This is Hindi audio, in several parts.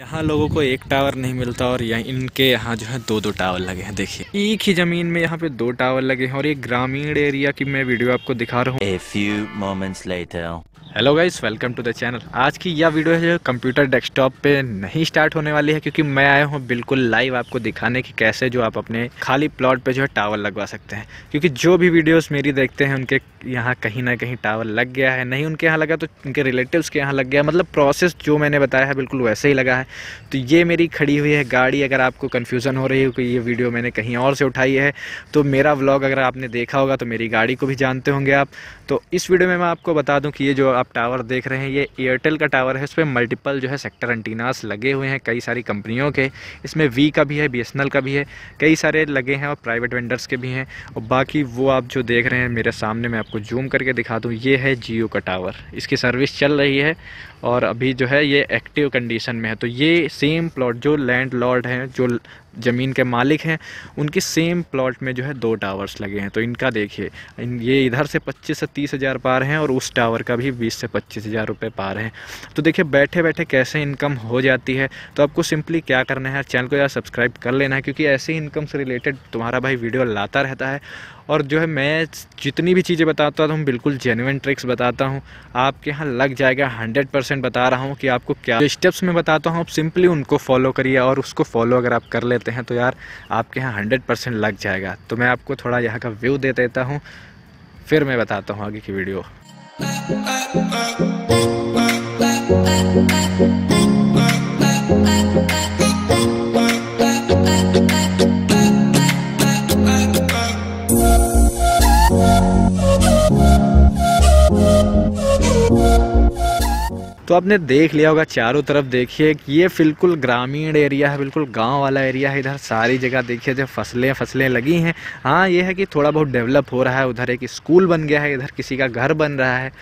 यहाँ लोगों को एक टावर नहीं मिलता और यहाँ इनके यहाँ जो है दो दो टावर लगे हैं देखिए एक ही जमीन में यहाँ पे दो टावर लगे हैं और ये ग्रामीण एरिया की मैं वीडियो आपको दिखा रहा हूँ hello guys welcome to the channel आज की यह वीडियो है जो कंप्यूटर डेस्कटॉप पे नहीं स्टार्ट होने वाली है क्योंकि मैं आया हूँ बिल्कुल लाइव आपको दिखाने की कैसे जो आप अपने खाली प्लॉट पे जो है टावर लगवा सकते हैं क्योंकि जो भी वीडियोस मेरी देखते हैं उनके यहाँ कहीं ना कहीं टावर लग गया है नहीं उनके यहाँ लगा तो उनके रिलेटिव्स के यहाँ लग गया मतलब प्रोसेस जो मैंने बताया है बिल्कुल वैसे ही लगा है तो ये मेरी खड़ी हुई है गाड़ी अगर आपको कन्फ्यूज़न हो रही हो कि ये वीडियो मैंने कहीं और से उठाई है तो मेरा व्लॉग अगर आपने देखा होगा तो मेरी गाड़ी को भी जानते होंगे आप तो इस वीडियो में मैं आपको बता दूँ कि ये जो आप आप टावर देख रहे हैं ये एयरटेल का टावर है इस पर मल्टीपल जो है सेक्टर एंटीनास लगे हुए हैं कई सारी कंपनियों के इसमें वी का भी है बी का भी है कई सारे लगे हैं और प्राइवेट वेंडर्स के भी हैं और बाकी वो आप जो देख रहे हैं मेरे सामने मैं आपको जूम करके दिखा दूँ ये है जियो का टावर इसकी सर्विस चल रही है और अभी जो है ये एक्टिव कंडीशन में है तो ये सेम प्लॉट जो लैंड लॉर्ड हैं जो ज़मीन के मालिक हैं उनकी सेम प्लॉट में जो है दो टावर्स लगे हैं तो इनका देखिए ये इधर से पच्चीस से तीस हज़ार पार हैं और उस टावर का भी बीस से पच्चीस हज़ार रुपये पार हैं तो देखिए बैठे बैठे कैसे इनकम हो जाती है तो आपको सिंपली क्या करना है चैनल को यार सब्सक्राइब कर लेना है क्योंकि ऐसे इनकम से रिलेटेड तुम्हारा भाई वीडियो लाता रहता है और जो है मैं जितनी भी चीज़ें बताता हूँ बिल्कुल जेनुइन ट्रिक्स बताता हूँ आपके यहाँ लग जाएगा हंड्रेड परसेंट बता रहा हूँ कि आपको क्या स्टेप्स में बताता हूँ आप सिंपली उनको फॉलो करिए और उसको फॉलो अगर आप कर लेते हैं तो यार आपके यहाँ हंड्रेड परसेंट लग जाएगा तो मैं आपको थोड़ा यहाँ का व्यू दे देता हूँ फिर मैं बताता हूँ आगे की वीडियो तो आपने देख लिया होगा चारों तरफ देखिए ये बिल्कुल ग्रामीण एरिया है बिल्कुल गांव वाला एरिया है इधर सारी जगह देखिए जो फसलें फसलें लगी हैं हाँ ये है कि थोड़ा बहुत डेवलप हो रहा है उधर एक स्कूल बन गया है इधर किसी का घर बन रहा है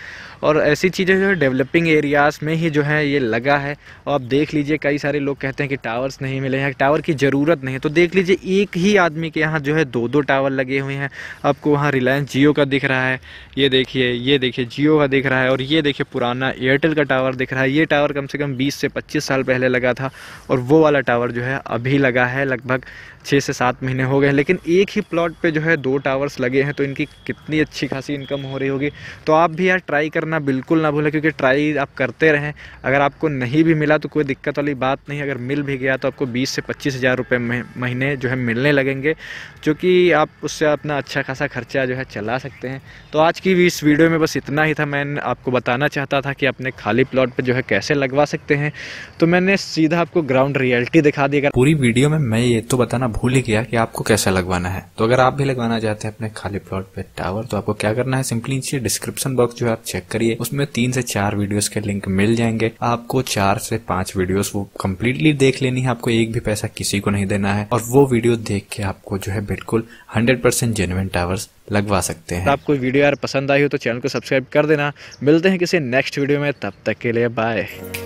और ऐसी चीज़ें जो है डेवलपिंग एरियाज़ में ही जो है ये लगा है और आप देख लीजिए कई सारे लोग कहते हैं कि टावर्स नहीं मिले हैं टावर की ज़रूरत नहीं है तो देख लीजिए एक ही आदमी के यहाँ जो है दो दो टावर लगे हुए हैं आपको वहाँ रिलायंस जियो का दिख रहा है ये देखिए ये देखिए जियो का दिख रहा है और ये देखिए पुराना एयरटेल का टावर टावर दिख रहा है ये टावर कम से कम 20 से 25 साल पहले लगा था और वो वाला टावर जो है अभी लगा है लगभग छः से सात महीने हो गए लेकिन एक ही प्लॉट पे जो है दो टावर्स लगे हैं तो इनकी कितनी अच्छी खासी इनकम हो रही होगी तो आप भी यार ट्राई करना बिल्कुल ना भूलें क्योंकि ट्राई आप करते रहें अगर आपको नहीं भी मिला तो कोई दिक्कत वाली बात नहीं अगर मिल भी गया तो आपको बीस से पच्चीस हज़ार रुपये महीने जो है मिलने लगेंगे जो कि आप उससे अपना अच्छा खासा खर्चा जो है चला सकते हैं तो आज की इस वीडियो में बस इतना ही था मैं आपको बताना चाहता था कि अपने खाली प्लॉट शॉट पे जो है कैसे लगवा सकते हैं तो मैंने सीधा आपको ग्राउंड रियलिटी दिखा दी पूरी वीडियो में मैं ये तो बताना भूल ही गया कि आपको कैसे लगवाना है तो अगर आप भी लगवाना चाहते हैं अपने खाली प्लॉट पे टावर तो आपको क्या करना है सिंपली नीचे डिस्क्रिप्शन बॉक्स जो है आप चेक करिए उसमें तीन से चार वीडियो के लिंक मिल जाएंगे आपको चार से पांच वीडियो वो कम्प्लीटली देख लेनी है आपको एक भी पैसा किसी को नहीं देना है और वो वीडियो देख के आपको जो है बिल्कुल हंड्रेड परसेंट जेनुअन टावर्स लगवा सकते हैं तो आपको वीडियो यार पसंद आई हो तो चैनल को सब्सक्राइब कर देना मिलते हैं किसी नेक्स्ट वीडियो में तब तक के लिए बाय